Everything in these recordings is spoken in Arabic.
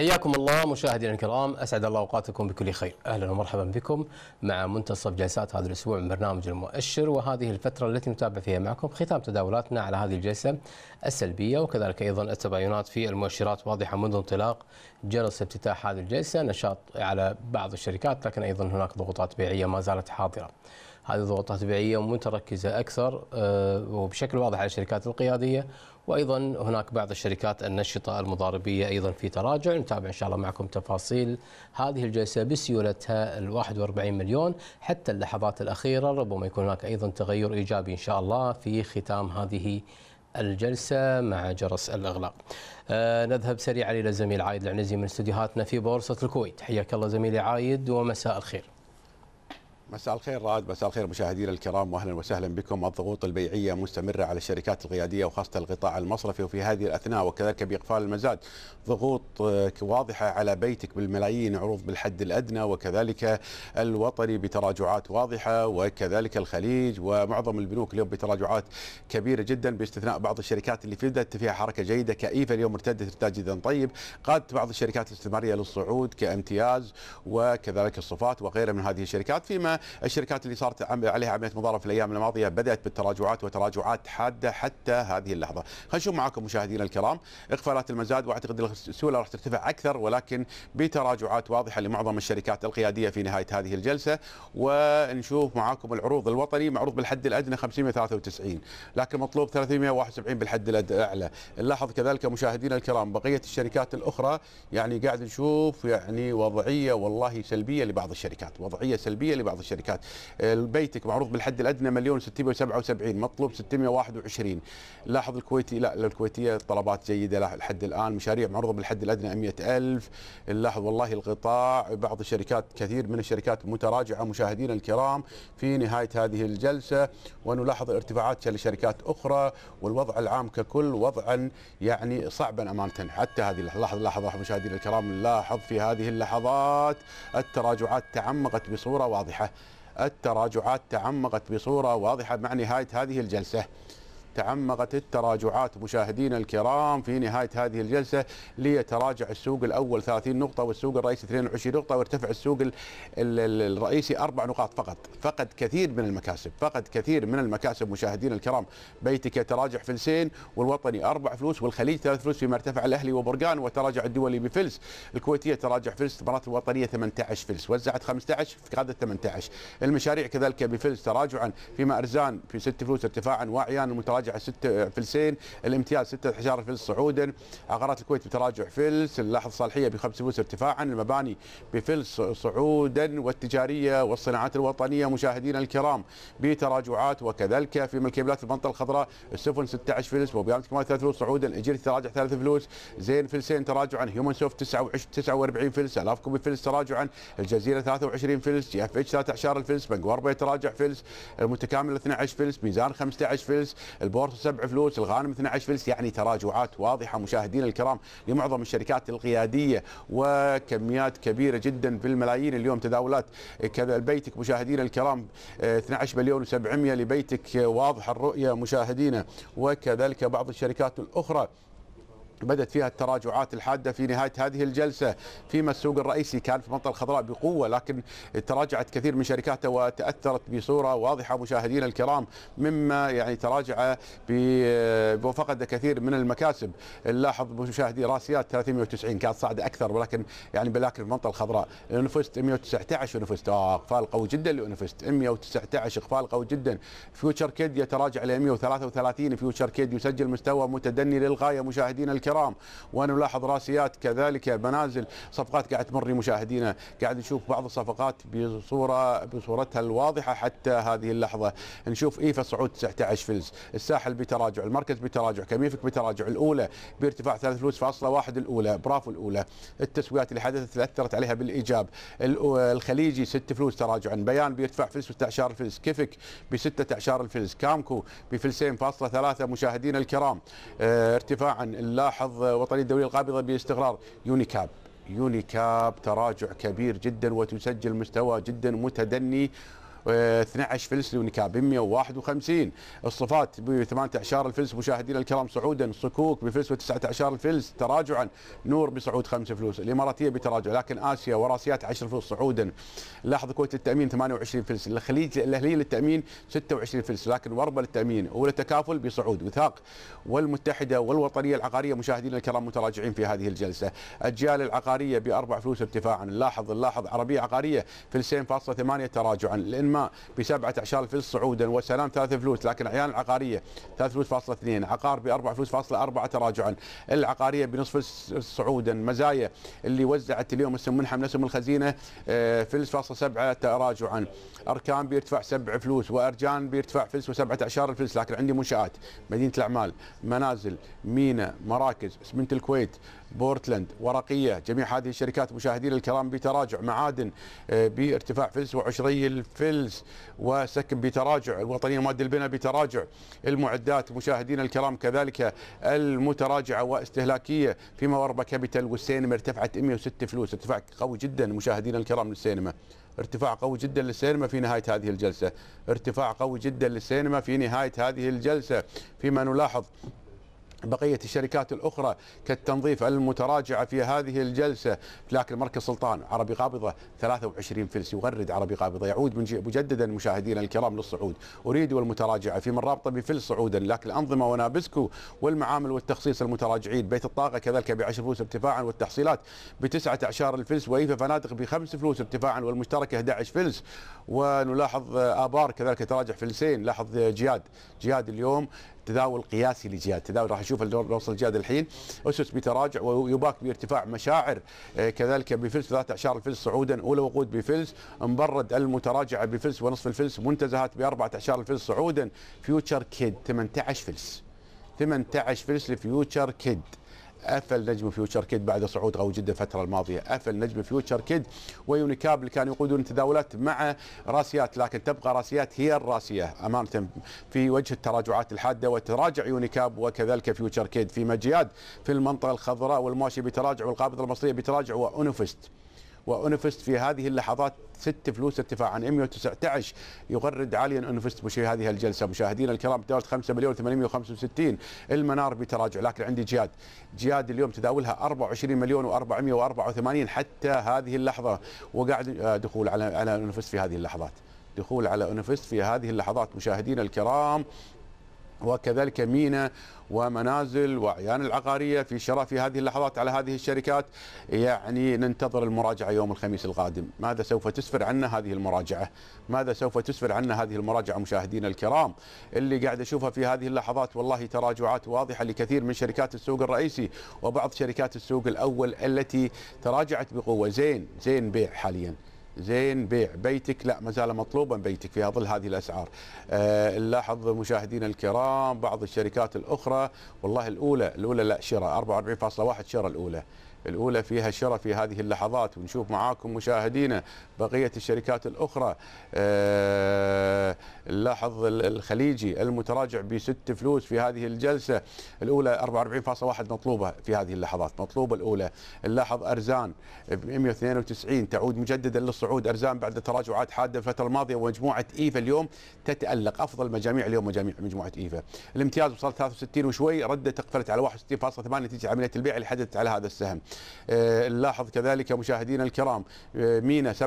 حياكم الله مشاهدينا الكرام اسعد الله اوقاتكم بكل خير اهلا ومرحبا بكم مع منتصف جلسات هذا الاسبوع من برنامج المؤشر وهذه الفتره التي نتابع فيها معكم ختام تداولاتنا على هذه الجلسه السلبيه وكذلك ايضا التباينات في المؤشرات واضحه منذ انطلاق جلسه افتتاح هذه الجلسه نشاط على بعض الشركات لكن ايضا هناك ضغوطات بيعيه ما زالت حاضره هذه ضغوطات بيعيه متركزه اكثر آه، وبشكل واضح على الشركات القياديه وايضا هناك بعض الشركات النشطه المضاربيه ايضا في تراجع نتابع ان شاء الله معكم تفاصيل هذه الجلسه بسيولتها ال 41 مليون حتى اللحظات الاخيره ربما يكون هناك ايضا تغير ايجابي ان شاء الله في ختام هذه الجلسة مع جرس الإغلاق آه نذهب سريعا إلى زميل عايد العنزي من استديوهاتنا في بورصة الكويت حياك الله زميلي عايد ومساء الخير مساء الخير رائد مساء الخير مشاهدينا الكرام واهلا وسهلا بكم الضغوط البيعيه مستمره على الشركات القياديه وخاصه القطاع المصرفي وفي هذه الاثناء وكذلك باقفال المزاد ضغوط آه، واضحه على بيتك بالملايين عروض بالحد الادنى وكذلك الوطني بتراجعات واضحه وكذلك الخليج ومعظم البنوك اليوم بتراجعات كبيره جدا باستثناء بعض الشركات اللي بدات فيها حركه جيده كايفا اليوم ارتدت ارتداد جدا طيب قادت بعض الشركات الاستثماريه للصعود كامتياز وكذلك الصفات وغيرها من هذه الشركات فيما الشركات اللي صارت عليها عمليه مضاربه في الايام الماضيه بدات بالتراجعات وتراجعات حاده حتى هذه اللحظه خلينا نشوف معكم مشاهدينا الكرام اقفالات المزاد واعتقد السيوله راح ترتفع اكثر ولكن بتراجعات واضحه لمعظم الشركات القياديه في نهايه هذه الجلسه ونشوف معاكم العروض الوطني معروض بالحد الادنى 593 لكن مطلوب 371 بالحد الاعلى نلاحظ كذلك مشاهدينا الكرام بقيه الشركات الاخرى يعني قاعد نشوف يعني وضعيه والله سلبيه لبعض الشركات وضعيه سلبيه لبعض الشركات الشركات بيتك معروض بالحد الادنى مليون و 677 مطلوب 621 لاحظ الكويتي لا الكويتيه طلبات جيده لحد الان مشاريع معروضه بالحد الادنى 100000 لاحظ والله القطاع بعض الشركات كثير من الشركات متراجعه مشاهدينا الكرام في نهايه هذه الجلسه ونلاحظ ارتفاعات لشركات اخرى والوضع العام ككل وضعا يعني صعبا امانه حتى هذه اللحظه لاحظ مشاهدينا الكرام نلاحظ في هذه اللحظات التراجعات تعمقت بصوره واضحه التراجعات تعمقت بصورة واضحة مع نهاية هذه الجلسة تعمقت التراجعات مشاهدينا الكرام في نهاية هذه الجلسة ليتراجع السوق الأول 30 نقطة والسوق الرئيسي 22 نقطة وارتفع السوق الرئيسي أربع نقاط فقط فقد كثير من المكاسب فقد كثير من المكاسب مشاهدينا الكرام بيتك تراجع فلسين والوطني أربع فلوس والخليج ثلاث فلوس فيما ارتفع الأهلي وبرقان وتراجع الدولي بفلس الكويتية تراجع فلس استثمارات الوطنية 18 فلس وزعت 15 فقدت 18 المشاريع كذلك بفلس تراجعا فيما أرزان في ست فلوس ارتفاعا وعيان المتراجع مراجعه 6 فلسين الامتياز ستة 16 فلس صعودا عقارات الكويت بتراجع فلس اللاحظ الصالحية بخمس فلوس ارتفاعا المباني بفلس صعودا والتجاريه والصناعات الوطنيه مشاهدينا الكرام بتراجعات وكذلك في الكابلات المنطقه الخضراء السفن 16 فلس وبيانات كمان 3 فلوس صعودا الاجير تراجع 3 فلوس زين فلسين تراجعا هيومن سوفت 49 فلس الاف بفلس تراجعا الجزيره 23 فلس جي اف اتش 13 فلس بنقوار تراجع فلس المتكامل 12 فلس ميزان 15 فلس البورصه سبع فلوس الغانم 12 فلس يعني تراجعات واضحه مشاهدينا الكرام لمعظم الشركات القياديه وكميات كبيره جدا بالملايين اليوم تداولات كذا بيتك مشاهدينا الكرام 12 آه، مليون و700 لبيتك آه، واضحه الرؤيه مشاهدينا وكذلك بعض الشركات الاخرى بدأت فيها التراجعات الحادة في نهاية هذه الجلسة فيما السوق الرئيسي كان في المنطقة الخضراء بقوة لكن تراجعت كثير من شركاته وتأثرت بصورة واضحة مشاهدينا الكرام مما يعني تراجع وفقد كثير من المكاسب نلاحظ مشاهدي راسيات 390 كانت صاعدة أكثر ولكن يعني بلاكن في المنطقة الخضراء انفست 119 انفست آه اقفال قوي جدا لانفست 119 اقفال قوي جدا فيوتشر كيد يتراجع الى 133 فيوتشر كيد يسجل مستوى متدني للغاية مشاهدينا الكرام الكرام وانا ملاحظ راسيات كذلك منازل صفقات قاعد تمر مشاهدينا قاعد نشوف بعض الصفقات بصوره بصورتها الواضحه حتى هذه اللحظه نشوف ايفا صعود 19 فلس الساحل بتراجع المركز بتراجع كميفك بتراجع الاولى بارتفاع ثلاث فلوس فاصله واحد الاولى برافو الاولى التسويات اللي حدثت اللي اثرت عليها بالايجاب الخليجي 6 فلوس تراجعا بيان بيرتفع فلس 16 فلس كيفك ب 16 فلس كامكو بفلسين فاصله ثلاثه مشاهدينا الكرام آه، ارتفاعا نلاحظ لاحظ وطني الدولية القابضة باستقرار يونيكاب يونيكاب تراجع كبير جدا وتسجل مستوى جدا متدني 12 فلس لونكاب 151 الصفات ب 18 الفلس مشاهدينا الكرام صعودا صكوك بفلس و19 الفلس تراجعا نور بصعود 5 فلوس الاماراتيه بتراجع لكن اسيا وراسيات 10 فلوس صعودا لاحظ كويت للتامين 28 فلس الخليج الاهليه للتامين 26 فلس لكن وربه للتامين اولى تكافل بصعود وثاق والمتحده والوطنيه العقاريه مشاهدينا الكرام متراجعين في هذه الجلسه اجيال العقاريه باربع فلوس ارتفاعا نلاحظ نلاحظ عربيه عقاريه فلسين فاصلة 8 تراجعا ما بسبعه اعشار الفلس صعودا وسلام ثلاث فلوس لكن احيانا العقاريه ثلاث فلوس فاصله اثنين عقار باربع فلوس فاصله اربعه تراجعا العقاريه بنصف صعودا مزايا اللي وزعت اليوم اسم منحة من اسم الخزينه آه، فلس فاصله سبعه تراجعا اركان بيرتفع سبع فلوس وارجان بيرتفع فلس وسبعه اعشار الفلس لكن عندي منشات مدينه الاعمال منازل مينا مراكز اسمنت الكويت بورتلاند ورقية جميع هذه الشركات مشاهدينا الكرام بتراجع معادن آه، بارتفاع فلس وعشري الفلس وسكن بتراجع الوطنية مواد البناء بتراجع المعدات مشاهدينا الكرام كذلك المتراجعة واستهلاكية فيما وربا كابيتال والسينما ارتفعت 106 فلوس ارتفاع قوي جدا مشاهدينا الكرام للسينما ارتفاع قوي جدا للسينما في نهاية هذه الجلسة ارتفاع قوي جدا للسينما في نهاية هذه الجلسة فيما نلاحظ بقية الشركات الأخرى كالتنظيف المتراجعة في هذه الجلسة لكن مركز سلطان عربي قابضة 23 فلس يغرد عربي قابضة يعود من مجددا مشاهدينا الكرام للصعود أريد والمتراجعة في من رابطة بفلس صعودا لكن الأنظمة ونابسكو والمعامل والتخصيص المتراجعين بيت الطاقة كذلك بعشر فلوس ارتفاعا والتحصيلات بتسعة أعشار الفلس وإيفا فنادق بخمس فلوس ارتفاعا والمشتركة 11 فلس ونلاحظ آبار كذلك تراجع فلسين لاحظ جياد جياد اليوم تداول قياسي لجهاد تداول راح نشوف نوصل جهاد الحين اسس بتراجع ويباك بارتفاع مشاعر آه، كذلك بفلس ذات اعشار الفلس صعودا اولى وقود بفلس مبرد المتراجعه بفلس ونصف الفلس منتزهات باربعه اعشار الفلس صعودا فيوتشر كيد 18 فلس 18 فلس لفيوتشر كيد قفل نجم فيوتشر كيد بعد صعود غو جده الفتره الماضيه قفل نجم فيوتشر كيد ويونيكاب اللي كانوا يقودون تداولات مع راسيات لكن تبقى راسيات هي الراسيه امانه في وجه التراجعات الحاده وتراجع يونيكاب وكذلك فيوتشر كيد في مجياد في المنطقه الخضراء والماشي بتراجع والقابضه المصريه بتراجع وانفست وانفست في هذه اللحظات ست فلوس ارتفاع عن 119 يغرد عاليا انفست بشيء هذه الجلسة مشاهدينا الكرام تداولت 5 مليون 865 المنار بتراجع لكن عندي جياد جياد اليوم تداولها 24 مليون و484 حتى هذه اللحظة وقاعد آه، دخول على على انفست في هذه اللحظات دخول على انفست في هذه اللحظات مشاهدينا الكرام وكذلك مينا ومنازل وأعيان العقارية في شراء في هذه اللحظات على هذه الشركات يعني ننتظر المراجعة يوم الخميس القادم ماذا سوف تسفر عنا هذه المراجعة ماذا سوف تسفر عنا هذه المراجعة مشاهدينا الكرام اللي قاعد أشوفها في هذه اللحظات والله تراجعات واضحة لكثير من شركات السوق الرئيسي وبعض شركات السوق الأول التي تراجعت بقوة زين زين بيع حاليا زين بيع بيتك لا ما زال مطلوبا بيتك في ظل هذه الاسعار أه نلاحظ مشاهدينا الكرام بعض الشركات الاخرى والله الاولى الاولى لا شراء 44.1 شراء الاولى الاولى فيها شراء في هذه اللحظات ونشوف معاكم مشاهدينا بقيه الشركات الاخرى أه نلاحظ الخليجي المتراجع بست فلوس في هذه الجلسة الأولى 44.1 مطلوبة في هذه اللحظات مطلوبة الأولى نلاحظ أرزان ب 192 تعود مجددا للصعود أرزان بعد تراجعات حادة الفترة الماضية ومجموعة إيفا اليوم تتألق أفضل مجاميع اليوم مجاميع مجموعة إيفا الامتياز وصل 63 وشوي ردت اقفلت على 61.8 نتيجة عملية البيع اللي حدثت على هذا السهم نلاحظ آه، كذلك مشاهدينا الكرام آه، مينا 77.6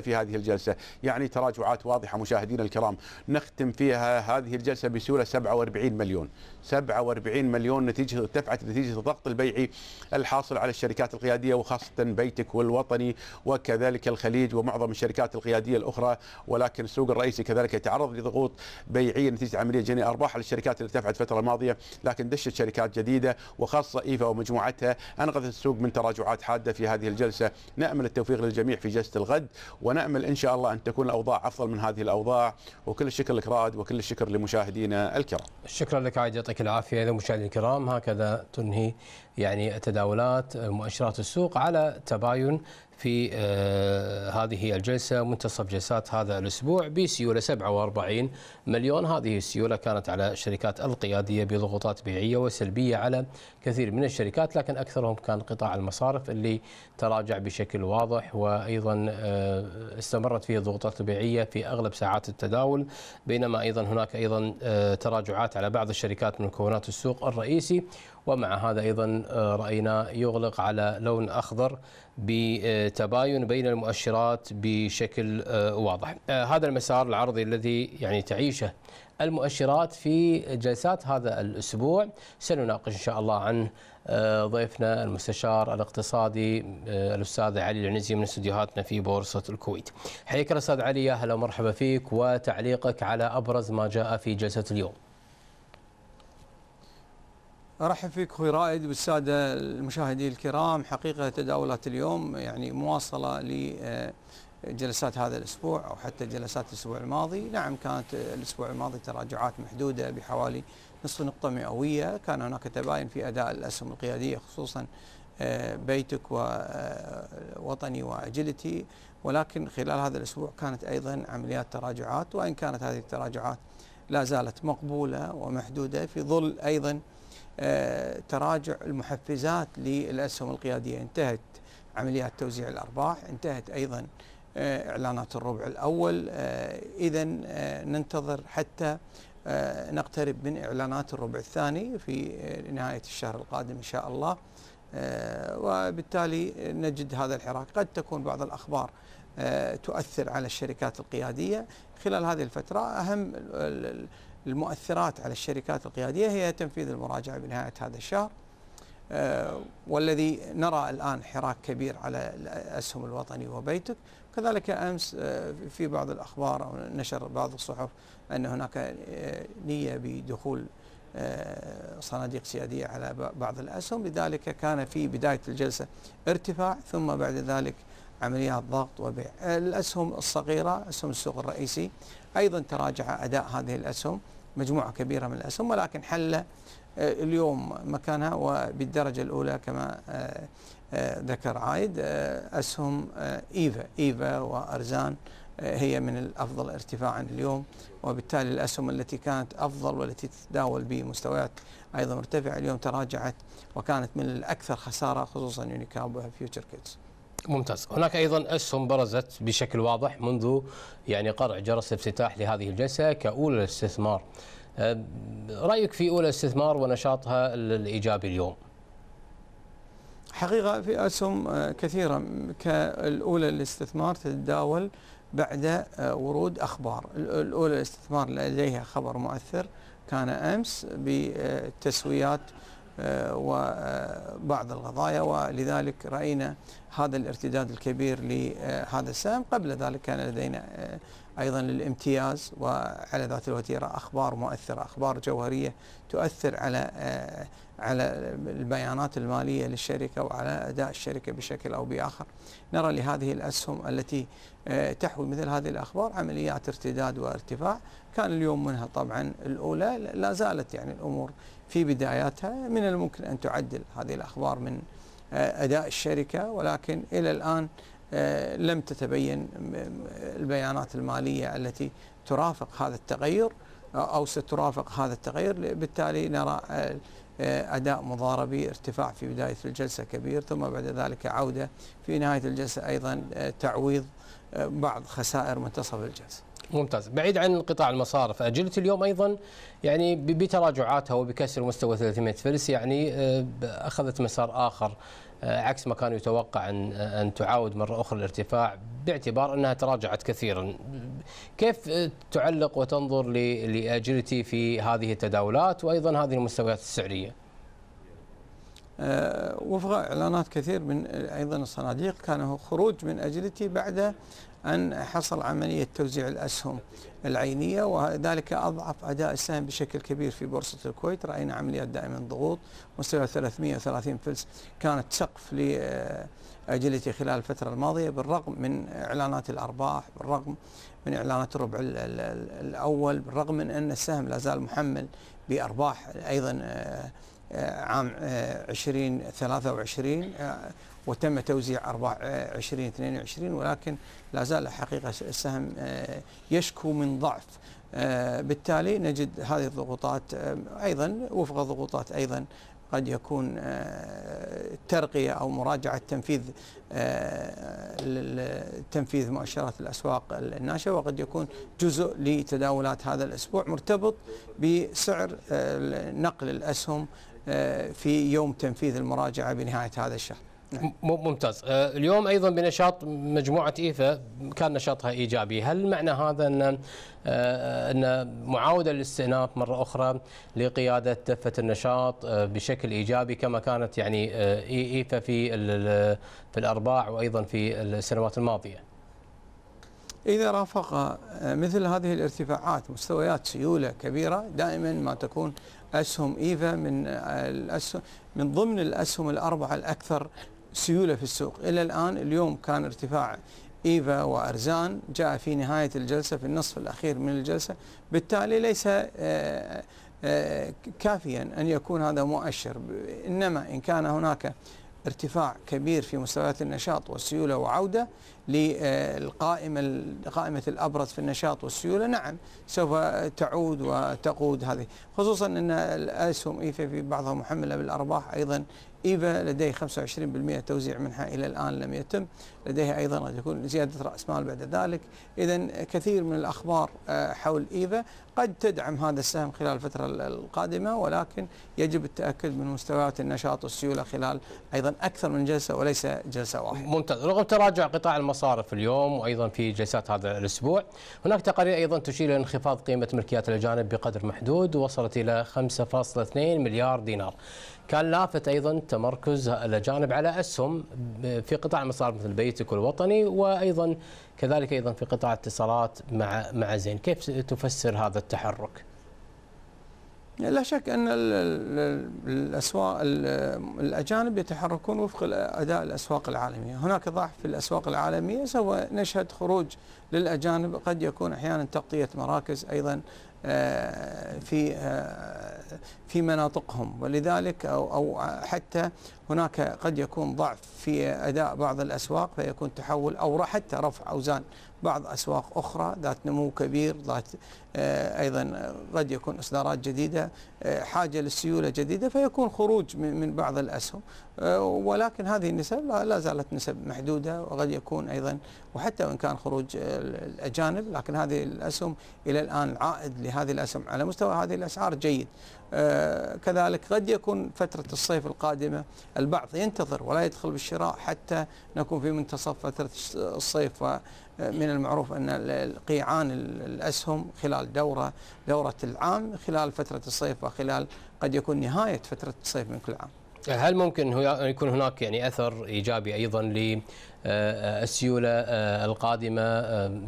في هذه الجلسة يعني تراجعات واضحة مشاهدينا الكرام الكرام نختم فيها هذه الجلسة بسيولة 47 مليون 47 مليون نتيجة ارتفعت نتيجة الضغط البيعي الحاصل على الشركات القيادية وخاصة بيتك والوطني وكذلك الخليج ومعظم الشركات القيادية الأخرى ولكن السوق الرئيسي كذلك يتعرض لضغوط بيعية نتيجة عملية جني أرباح للشركات اللي ارتفعت الفترة الماضية لكن دشت شركات جديدة وخاصة إيفا ومجموعتها أنقذت السوق من تراجعات حادة في هذه الجلسة نأمل التوفيق للجميع في جلسة الغد ونأمل إن شاء الله أن تكون الأوضاع أفضل من هذه الأوضاع وكل الشكر لك رائد وكل الشكر لمشاهدينا الكرام شكرا لك عايد يعطيك العافية إذا مشاهدينا الكرام هكذا تنهي يعني تداولات آه، مؤشرات السوق على تباين في آه، هذه الجلسة منتصف جلسات هذا الأسبوع بسيولة 47 مليون هذه السيولة كانت على الشركات القيادية بضغوطات بيعية وسلبية على كثير من الشركات لكن أكثرهم كان قطاع المصارف اللي تراجع بشكل واضح وأيضا آه، استمرت فيه الضغوطات البيعية في أغلب ساعات التداول بينما أيضا هناك أيضا تراجعات على بعض الشركات من مكونات السوق الرئيسي ومع هذا أيضا آه، رأينا يغلق على لون أخضر بتباين بين المؤشرات بشكل آه، واضح آه، هذا المسار العرضي الذي يعني تعيشه المؤشرات في جلسات هذا الأسبوع سنناقش إن شاء الله عن ضيفنا المستشار الاقتصادي الأستاذ علي العنزي من استديوهاتنا في بورصة الكويت حياك الأستاذ علي يا هلا ومرحبا فيك وتعليقك على أبرز ما جاء في جلسة اليوم ارحب فيك اخوي رائد والساده المشاهدين الكرام حقيقه تداولات اليوم يعني مواصله لجلسات هذا الاسبوع او حتى جلسات الاسبوع الماضي، نعم كانت الاسبوع الماضي تراجعات محدوده بحوالي نصف نقطه مئويه، كان هناك تباين في اداء الاسهم القياديه خصوصا بيتك ووطني واجيلتي ولكن خلال هذا الاسبوع كانت ايضا عمليات تراجعات وان كانت هذه التراجعات لا زالت مقبوله ومحدوده في ظل ايضا آه، تراجع المحفزات للأسهم القيادية انتهت عمليات توزيع الأرباح انتهت أيضا آه، إعلانات الربع الأول آه، إذا ننتظر حتى نقترب من إعلانات الربع الثاني في نهاية الشهر القادم إن شاء الله وبالتالي نجد هذا الحراك قد تكون بعض الأخبار تؤثر على الشركات القيادية خلال هذه الفترة أهم المؤثرات على الشركات القيادية هي تنفيذ المراجعة بنهاية هذا الشهر آه، والذي نرى الآن حراك كبير على الأسهم الوطني وبيتك كذلك أمس آه، في بعض الأخبار أو نشر بعض الصحف أن هناك آه، نية بدخول صناديق سيادية على بعض الأسهم لذلك كان في بداية الجلسة ارتفاع ثم بعد ذلك عمليات ضغط وبيع الأسهم الصغيرة أسهم السوق الرئيسي أيضا تراجع أداء هذه الأسهم مجموعة كبيرة من الأسهم ولكن حل آه، اليوم مكانها وبالدرجة الأولى كما آه، آه، ذكر عايد أسهم إيفا إيفا وأرزان هي من الأفضل ارتفاعا اليوم وبالتالي الأسهم التي كانت أفضل والتي تتداول بمستويات أيضا مرتفعة اليوم تراجعت وكانت من الأكثر خسارة خصوصا يونيكاب وفيوتشر كيتس ممتاز هناك أيضا أسهم برزت بشكل واضح منذ يعني قرع جرس الافتتاح لهذه الجلسة كأولى الاستثمار أه، رأيك في أولى الاستثمار ونشاطها الإيجابي اليوم حقيقة في أسهم أه، كثيرة كالأولى الاستثمار تتداول بعد أه، ورود أخبار الأولى الاستثمار لديها خبر مؤثر كان أمس بتسويات آه، وبعض القضايا ولذلك رأينا هذا الارتداد الكبير لهذا السهم قبل ذلك كان لدينا آه، أيضا الامتياز وعلى ذات الوتيرة أخبار مؤثرة أخبار جوهرية تؤثر على آه، على البيانات المالية للشركة وعلى أداء الشركة بشكل أو بآخر نرى لهذه الأسهم التي تحوي مثل هذه الأخبار عمليات ارتداد وارتفاع كان اليوم منها طبعا الأولى لا زالت يعني الأمور في بداياتها من الممكن أن تعدل هذه الأخبار من آه، أداء الشركة ولكن إلى الآن آه، لم تتبين آه، البيانات المالية التي ترافق هذا التغير أو سترافق هذا التغير بالتالي نرى أداء مضاربي ارتفاع في بداية الجلسة كبير ثم بعد ذلك عودة في نهاية الجلسة أيضا تعويض بعض خسائر منتصف الجلسة ممتاز بعيد عن قطاع المصارف اجلت اليوم أيضا يعني بتراجعاتها وبكسر مستوى 300 فلس يعني آه، أخذت مسار آخر آه، عكس ما كان يتوقع أن آه، أن تعاود مرة أخرى الارتفاع باعتبار أنها تراجعت كثيرا كيف تعلق وتنظر لأجلتي في هذه التداولات وأيضا هذه المستويات السعرية وفق اعلانات كثير من ايضا الصناديق كان هو خروج من اجلتي بعد أن حصل عملية توزيع الأسهم العينية وذلك أضعف أداء السهم بشكل كبير في بورصة الكويت رأينا عمليات دائما ضغوط مستوى 330 فلس كانت سقف لأجلتي خلال الفترة الماضية بالرغم من إعلانات الأرباح بالرغم من إعلانات الربع الأول بالرغم من أن السهم لا زال محمل بأرباح أيضا آه، عام 2023 آه، آه، وتم توزيع 24 2022 ولكن لا زال الحقيقه السهم يشكو من ضعف بالتالي نجد هذه الضغوطات ايضا وفق ضغوطات ايضا قد يكون ترقية أو مراجعة تنفيذ تنفيذ مؤشرات الأسواق الناشئة وقد يكون جزء لتداولات هذا الأسبوع مرتبط بسعر نقل الأسهم آه، في يوم تنفيذ المراجعه بنهايه هذا الشهر. نعم. ممتاز آه، اليوم ايضا بنشاط مجموعه ايفا كان نشاطها ايجابي هل معنى هذا ان آه، ان معاوده الاستئناف مره اخرى لقياده دفه النشاط بشكل ايجابي كما كانت يعني ايفا في في الارباع وايضا في السنوات الماضيه اذا رافق مثل هذه الارتفاعات مستويات سيوله كبيره دائما ما تكون أسهم إيفا من الأسهم من ضمن الأسهم الأربعة الأكثر سيولة في السوق إلى الآن اليوم كان ارتفاع إيفا وأرزان جاء في نهاية الجلسة في النصف الأخير من الجلسة بالتالي ليس آه، آه، آه، كافيا أن يكون هذا مؤشر إنما إن كان هناك ارتفاع كبير في مستويات النشاط والسيولة وعودة للقائمة قائمة الأبرز في النشاط والسيولة نعم سوف تعود وتقود هذه خصوصا أن الأسهم إيفا في بعضها محملة بالأرباح أيضا إيفا لديه 25% توزيع منها إلى الآن لم يتم لديها أيضا قد يكون زيادة رأس مال بعد ذلك إذا كثير من الأخبار آه، حول إيفا قد تدعم هذا السهم خلال الفترة القادمة ولكن يجب التأكد من مستويات النشاط والسيولة خلال أيضا أكثر من جلسة وليس جلسة واحدة ممتاز رغم تراجع قطاع المصر. مصارف اليوم وايضا في جلسات هذا الاسبوع هناك تقارير ايضا تشير الى انخفاض قيمه ملكيات الاجانب بقدر محدود وصلت الى 5.2 مليار دينار كان لافت ايضا تمركز الاجانب على اسهم في قطاع المصارف مثل بيتك والوطني وايضا كذلك ايضا في قطاع الاتصالات مع مع زين كيف تفسر هذا التحرك لا شك أن الأسواق الأجانب يتحركون وفق أداء الأسواق العالمية هناك ضعف في الأسواق العالمية سوف نشهد خروج للأجانب قد يكون أحيانا تغطية مراكز أيضا آه، في آه، في مناطقهم ولذلك أو, أو حتى هناك قد يكون ضعف في أداء بعض الأسواق فيكون تحول أو حتى رفع أوزان بعض أسواق أخرى ذات نمو كبير ذات آه، أيضا قد يكون إصدارات جديدة حاجة للسيولة جديدة فيكون خروج من بعض الأسهم ولكن هذه النسب لا زالت نسب محدودة وقد يكون أيضا وحتى وإن كان خروج الأجانب لكن هذه الأسهم إلى الآن العائد لهذه الأسهم على مستوى هذه الأسعار جيد آه، كذلك قد يكون فترة الصيف القادمة البعض ينتظر ولا يدخل بالشراء حتى نكون في منتصف فترة الصيف ومن آه، المعروف أن قيعان الأسهم خلال دورة دورة العام خلال فترة الصيف وخلال قد يكون نهاية فترة الصيف من كل عام هل ممكن يكون هناك يعني اثر ايجابي ايضا للسيوله آه، آه، آه، القادمه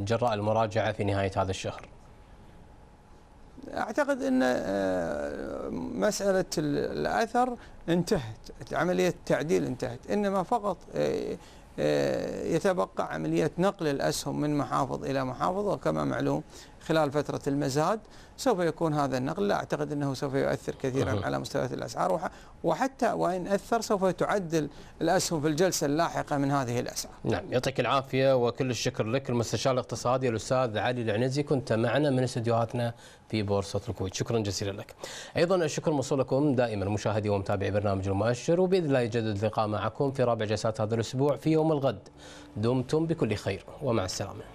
جراء المراجعه في نهايه هذا الشهر؟ اعتقد ان مساله الاثر انتهت، عمليه التعديل انتهت، انما فقط يتبقى عمليه نقل الاسهم من محافظ الى محافظ وكما معلوم خلال فتره المزاد سوف يكون هذا النقل لا أعتقد أنه سوف يؤثر كثيرا على مستويات الأسعار وحتى وإن أثر سوف تعدل الأسهم في الجلسة اللاحقة من هذه الأسعار نعم يعطيك العافية وكل الشكر لك المستشار الاقتصادي الأستاذ علي العنزي كنت معنا من استديوهاتنا في بورصة الكويت شكرا جزيلا لك أيضا الشكر موصول لكم دائما مشاهدي ومتابعي برنامج المؤشر وبإذن الله يجدد اللقاء معكم في رابع جلسات هذا الأسبوع في يوم الغد دمتم بكل خير ومع السلامة